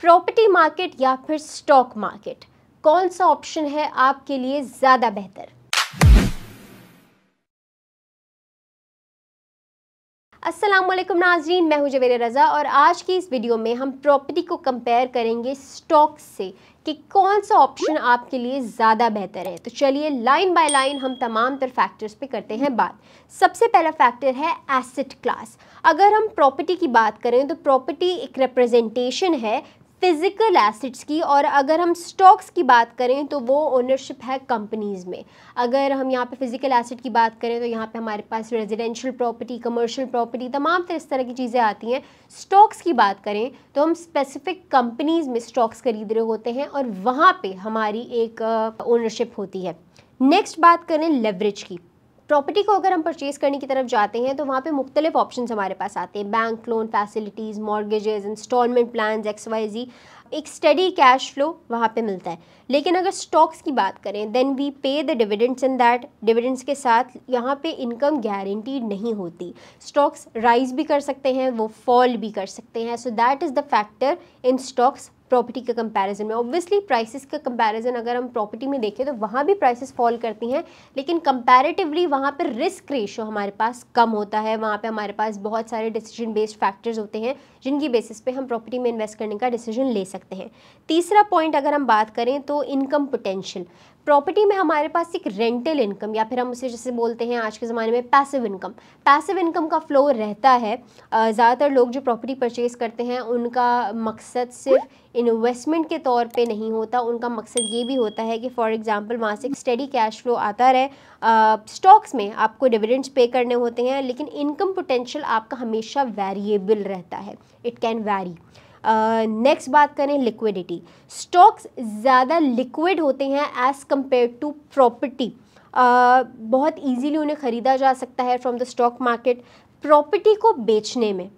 property market या फिर stock market कौन सा ऑप्शन है आपके लिए ज़्यादा बेहतर असलम नाजरीन मैं हूं जवेर रज़ा और आज की इस वीडियो में हम प्रॉपर्टी को कंपेयर करेंगे स्टॉक से कि कौन सा ऑप्शन आपके लिए ज़्यादा बेहतर है तो चलिए लाइन बाय लाइन हम तमाम तर फैक्टर्स पे करते हैं बात सबसे पहला फैक्टर है एसेट क्लास अगर हम प्रॉपर्टी की बात करें तो प्रॉपर्टी एक रिप्रेजेंटेशन है फिज़िकल एसिड्स की और अगर हम स्टॉक्स की बात करें तो वो ओनरशिप है कंपनीज़ में अगर हम यहाँ पे फिज़िकल एसिड की बात करें तो यहाँ पे हमारे पास रेजिडेंशियल प्रॉपर्टी कमर्शियल प्रॉपर्टी तमाम तरह इस तरह की चीज़ें आती हैं स्टॉक्स की बात करें तो हम स्पेसिफिक कंपनीज़ में स्टॉक्स खरीद रहे होते हैं और वहाँ पर हमारी एक ओनरशिप होती है नेक्स्ट बात करें लेवरेज की प्रॉपर्टी को अगर हम परचेज करने की तरफ जाते हैं तो वहाँ पे मुख्तलिफ ऑप्शन हमारे पास आते हैं bank loan facilities mortgages instalment plan X Y Z एक स्टडी कैश फ्लो वहाँ पे मिलता है लेकिन अगर स्टॉक्स की बात करें then we pay the dividends in that dividends के साथ यहाँ पे इनकम गारंटीड नहीं होती स्टॉक्स राइज भी कर सकते हैं वो फॉल भी कर सकते हैं so that is the factor in stocks property के कंपैरिजन में ऑब्वियसली प्राइसेस का कंपैरिजन अगर हम प्रॉपर्टी में देखें तो वहाँ भी प्राइसेस फॉल करती हैं लेकिन कंपैरेटिवली वहाँ पर रिस्क रेशो हमारे पास कम होता है वहाँ पर हमारे पास बहुत सारे डिसीजन बेस्ड फैक्टर्स होते हैं जिनकी बेसिस पे हम प्रॉपर्टी में इन्वेस्ट करने का डिसीजन ले सकते हैं तीसरा पॉइंट अगर हम बात करें तो इनकम पोटेंशियल प्रॉपर्टी में हमारे पास एक रेंटल इनकम या फिर हम उसे जैसे बोलते हैं आज के ज़माने में पैसिव इनकम पैसिव इनकम का फ्लो रहता है ज़्यादातर लोग जो प्रॉपर्टी परचेज़ करते हैं उनका मकसद सिर्फ इन्वेस्टमेंट के तौर पे नहीं होता उनका मकसद ये भी होता है कि फॉर एग्जांपल वहाँ से स्टडी कैश फ्लो आता रहे स्टॉक्स में आपको डिविडेंड्स पे करने होते हैं लेकिन इनकम पोटेंशियल आपका हमेशा वेरिएबल रहता है it can very next uh, बात करें लिक्विडिटी स्टॉक्स ज़्यादा लिक्विड होते हैं एज़ कम्पेयर टू प्रॉपर्टी बहुत ईजीली उन्हें ख़रीदा जा सकता है from the stock market property को बेचने में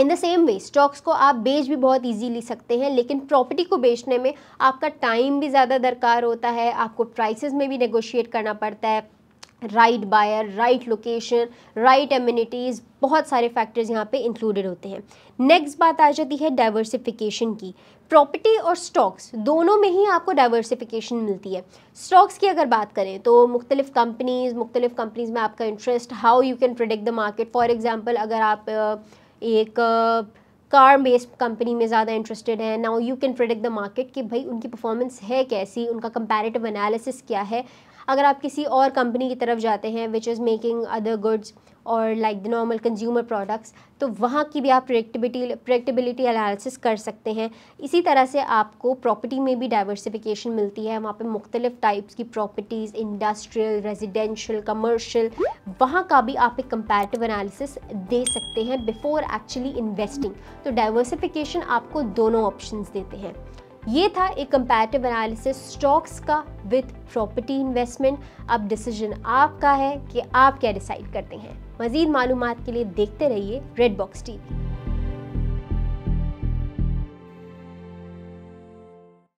in the same way stocks को आप बेच भी बहुत इजीली सकते हैं लेकिन प्रॉपर्टी को बेचने में आपका टाइम भी ज़्यादा दरकार होता है आपको प्राइसेस में भी नेगोशिएट करना पड़ता है right buyer right location right amenities बहुत सारे फैक्टर्स यहाँ पे इंक्लूडेड होते हैं नेक्स्ट बात आ जाती है डाइवर्सिफिकेशन की प्रॉपर्टी और स्टॉक्स दोनों में ही आपको डाइवर्सिफिकेशन मिलती है स्टॉक्स की अगर बात करें तो मुख्तलिफ कंपनीज़ मुख्तलिफ कंपनीज़ में आपका interest how you can predict the market for example अगर आप एक कार बेस्ड कंपनी में ज़्यादा इंटरेस्टेड है now you can predict the market कि भाई उनकी परफॉर्मेंस है कैसी उनका कंपेरेटिव एनालिसिस क्या है अगर आप किसी और कंपनी की तरफ जाते हैं which is making other goods और like the normal consumer products तो वहाँ की भी आप प्रेडिक्टिबिलिटी प्रेडिक्टिबिलिटी एनालिसिस कर सकते हैं इसी तरह से आपको प्रॉपर्टी में भी डाइवर्सिफिकेशन मिलती है वहाँ पे मुख्तलिफ़ टाइप्स की प्रॉपर्टीज़ इंडस्ट्रियल रेजिडेंशियल कमर्शियल वहाँ का भी आप एक कंपेरेटिव एनालिसिस दे सकते हैं बिफोर एक्चुअली इन्वेस्टिंग तो डाइवर्सिफिकेशन आपको दोनों ऑप्शन देते हैं ये था एक कंपैरेटिव एनालिसिस स्टॉक्स का विद प्रॉपर्टी इन्वेस्टमेंट अब डिसीजन आपका है कि आप क्या डिसाइड करते हैं मजीद मालूम के लिए देखते रहिए रेड बॉक्स टीवी